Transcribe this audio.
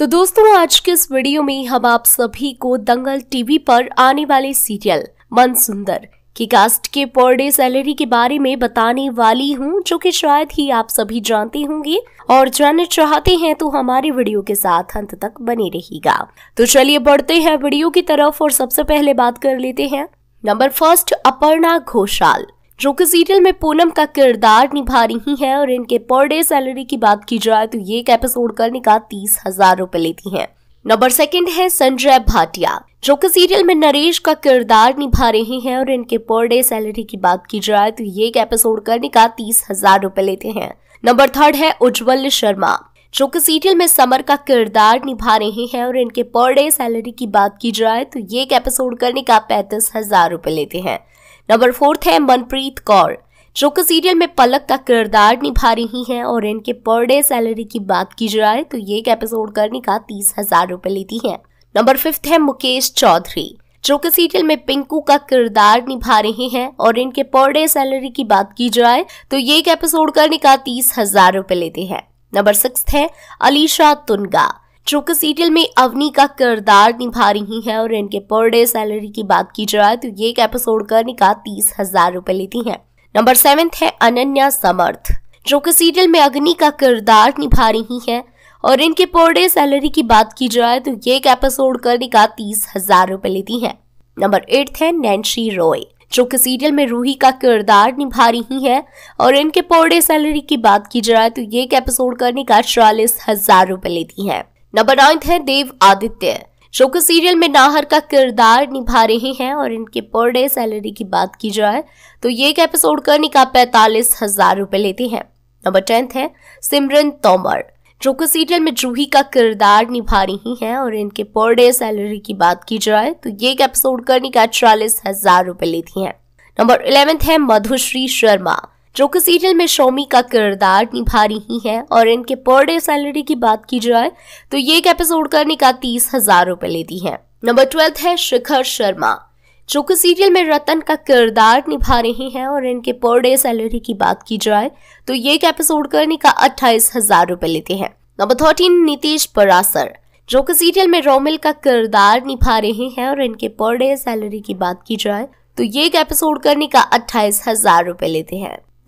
तो दोस्तों आज के इस वीडियो में हम आप सभी को दंगल टीवी पर आने वाले सीरियल मन सुंदर की कास्ट के पर डे सैलरी के बारे में बताने वाली हूँ जो कि शायद ही आप सभी जानते होंगे और जानना चाहते हैं तो हमारे वीडियो के साथ अंत तक बने रहेगा तो चलिए बढ़ते हैं वीडियो की तरफ और सबसे पहले बात कर लेते हैं नंबर फर्स्ट अपर्णा घोषाल जो कि सीरियल में पूनम का किरदार निभा रही हैं और इनके पर डे सैलरी की बात की जाए तो ये एक एपिसोड करने का तीस हजार रूपए लेती हैं नंबर सेकंड है संजय भाटिया जो कि सीरियल में नरेश का किरदार निभा रहे हैं और इनके पर डे सैलरी की बात की जाए तो ये एक एपिसोड करने का तीस हजार रूपए लेते हैं नंबर थर्ड है उज्जवल शर्मा जो कि सीरियल में समर का किरदार निभा रहे हैं और इनके पर डे सैलरी की बात की जाए तो ये एक एपिसोड करने का पैंतीस हजार रूपए लेते हैं नंबर फोर्थ है मनप्रीत कौर जो कि सीरियल में पलक का किरदार निभा रही हैं और इनके पर डे सैलरी की बात की जाए तो ये एक एपिसोड करने का तीस हजार रुपए लेती हैं नंबर फिफ्थ है मुकेश चौधरी जो कि सीरियल में पिंकू का किरदार निभा रहे हैं और इनके पर डे सैलरी की बात की जाए तो ये एक एपिसोड करने का तीस हजार रुपए लेते हैं नंबर सिक्स है अलीशा तुनगा जो सीरियल में अवनी का किरदार निभा रही हैं और इनके पर डे सैलरी की बात की जाए तो ये एक एपिसोड करने का तीस हजार रूपए लेती है नंबर सेवेंथ है अनन्या समर्थ जो कि सीरियल में अग्नि का किरदार निभा रही हैं और इनके पर डे सैलरी की बात की जाए तो ये एक एपिसोड करने का तीस हजार रूपए लेती है नंबर एट है नैन्शी रॉय जो कि सीरियल में रूही का किरदार निभा रही हैं और इनके पर डे सैलरी की बात की जाए तो ये एक एपिसोड करने का चालीस हजार रूपए लेती हैं नंबर नाइन्थ है देव आदित्य शो के सीरियल में नाहर का किरदार निभा रहे हैं और इनके पर डे सैलरी की बात की जाए तो ये एक एपिसोड करने का पैतालीस हजार रुपए लेते हैं नंबर टेंथ है सिमरन तोमर जो कि सीरियल में जूही का किरदार निभा रही हैं और इनके पर डे सैलरी की बात की जाए तो ये एक एपिसोड करने का चालीस हजार रुपए लेती है नंबर इलेवेंथ है मधुश्री शर्मा जो कि सीरियल में शोमी का किरदार निभा रही है और इनके पर डे सैलरी की बात की जाए तो ये एक एपिसोड करने का तीस हजार रुपए लेती है नंबर ट्वेल्थ है शिखर शर्मा जो कि सीरियल में रतन का किरदार निभा रहे हैं और इनके पर डे सैलरी की बात की जाए तो ये एक एपिसोड करने का अट्ठाईस हजार रुपए लेते हैं नंबर थर्टीन नीतीश परासर जो कि सीरियल में रोमिल का किरदार निभा रहे हैं और इनके पर डे सैलरी की बात की जाए तो ये एक एपिसोड करने का अट्ठाईस हजार रुपए लेते हैं